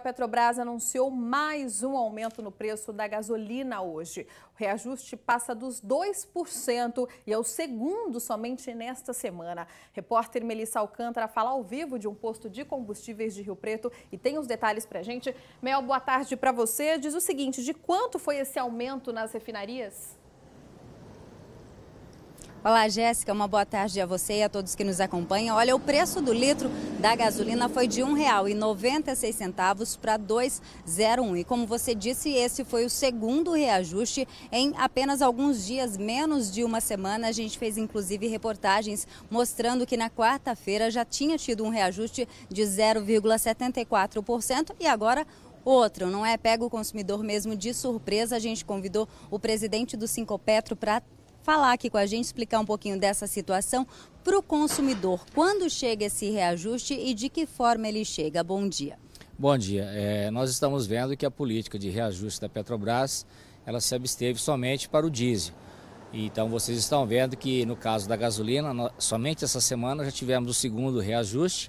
A Petrobras anunciou mais um aumento no preço da gasolina hoje. O reajuste passa dos 2% e é o segundo somente nesta semana. Repórter Melissa Alcântara fala ao vivo de um posto de combustíveis de Rio Preto e tem os detalhes para gente. Mel, boa tarde para você. Diz o seguinte, de quanto foi esse aumento nas refinarias? Olá, Jéssica, uma boa tarde a você e a todos que nos acompanham. Olha, o preço do litro da gasolina foi de R$ 1,96 para R$ 2,01. E como você disse, esse foi o segundo reajuste em apenas alguns dias, menos de uma semana. A gente fez inclusive reportagens mostrando que na quarta-feira já tinha tido um reajuste de 0,74% e agora outro, não é? Pega o consumidor mesmo de surpresa. A gente convidou o presidente do Cinco Petro para falar aqui com a gente, explicar um pouquinho dessa situação para o consumidor. Quando chega esse reajuste e de que forma ele chega? Bom dia. Bom dia. É, nós estamos vendo que a política de reajuste da Petrobras ela se absteve somente para o diesel. Então vocês estão vendo que no caso da gasolina, somente essa semana já tivemos o segundo reajuste.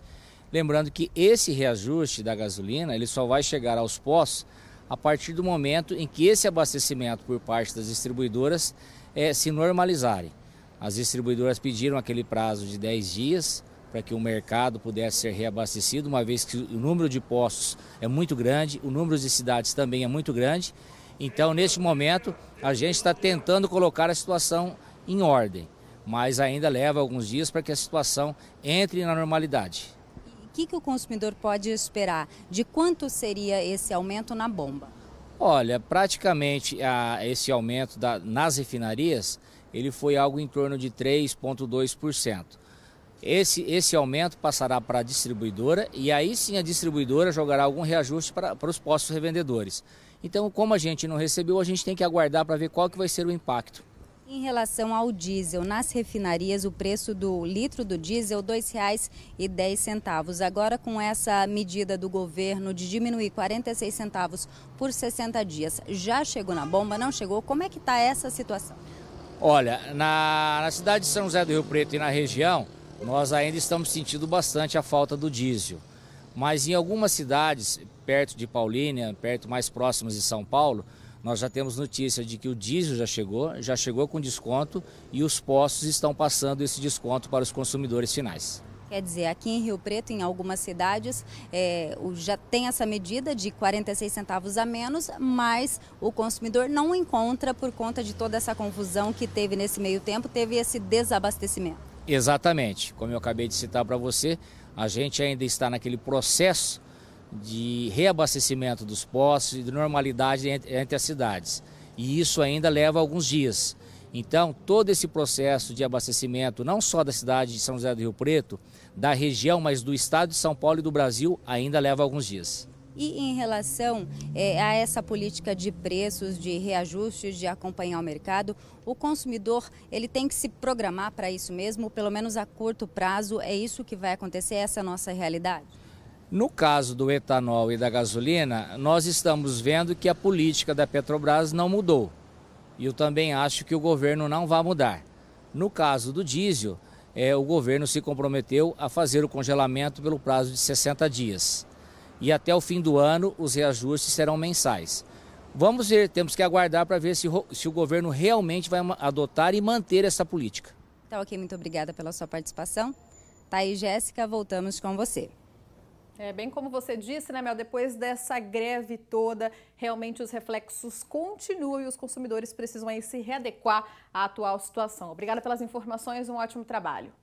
Lembrando que esse reajuste da gasolina, ele só vai chegar aos postos a partir do momento em que esse abastecimento por parte das distribuidoras é, se normalizarem. As distribuidoras pediram aquele prazo de 10 dias para que o mercado pudesse ser reabastecido, uma vez que o número de postos é muito grande, o número de cidades também é muito grande. Então, neste momento, a gente está tentando colocar a situação em ordem, mas ainda leva alguns dias para que a situação entre na normalidade. O que, que o consumidor pode esperar? De quanto seria esse aumento na bomba? Olha, praticamente a, esse aumento da, nas refinarias, ele foi algo em torno de 3,2%. Esse, esse aumento passará para a distribuidora e aí sim a distribuidora jogará algum reajuste para, para os postos revendedores. Então, como a gente não recebeu, a gente tem que aguardar para ver qual que vai ser o impacto. Em relação ao diesel, nas refinarias o preço do litro do diesel R$ 2,10. Agora com essa medida do governo de diminuir 46 centavos por 60 dias, já chegou na bomba? Não chegou? Como é que está essa situação? Olha, na, na cidade de São José do Rio Preto e na região, nós ainda estamos sentindo bastante a falta do diesel. Mas em algumas cidades, perto de Paulínia, perto mais próximas de São Paulo, nós já temos notícia de que o diesel já chegou, já chegou com desconto e os postos estão passando esse desconto para os consumidores finais. Quer dizer, aqui em Rio Preto, em algumas cidades, é, já tem essa medida de 46 centavos a menos, mas o consumidor não encontra por conta de toda essa confusão que teve nesse meio tempo, teve esse desabastecimento. Exatamente. Como eu acabei de citar para você, a gente ainda está naquele processo de reabastecimento dos postos e de normalidade entre as cidades. E isso ainda leva alguns dias. Então, todo esse processo de abastecimento, não só da cidade de São José do Rio Preto, da região, mas do estado de São Paulo e do Brasil, ainda leva alguns dias. E em relação é, a essa política de preços, de reajustes, de acompanhar o mercado, o consumidor ele tem que se programar para isso mesmo, pelo menos a curto prazo, é isso que vai acontecer, essa é a nossa realidade? No caso do etanol e da gasolina, nós estamos vendo que a política da Petrobras não mudou. E eu também acho que o governo não vai mudar. No caso do diesel, é, o governo se comprometeu a fazer o congelamento pelo prazo de 60 dias. E até o fim do ano, os reajustes serão mensais. Vamos ver, temos que aguardar para ver se, se o governo realmente vai adotar e manter essa política. Tá ok, muito obrigada pela sua participação. Tá aí, Jéssica, voltamos com você. É bem como você disse, né, Mel? Depois dessa greve toda, realmente os reflexos continuam e os consumidores precisam aí se readequar à atual situação. Obrigada pelas informações, um ótimo trabalho.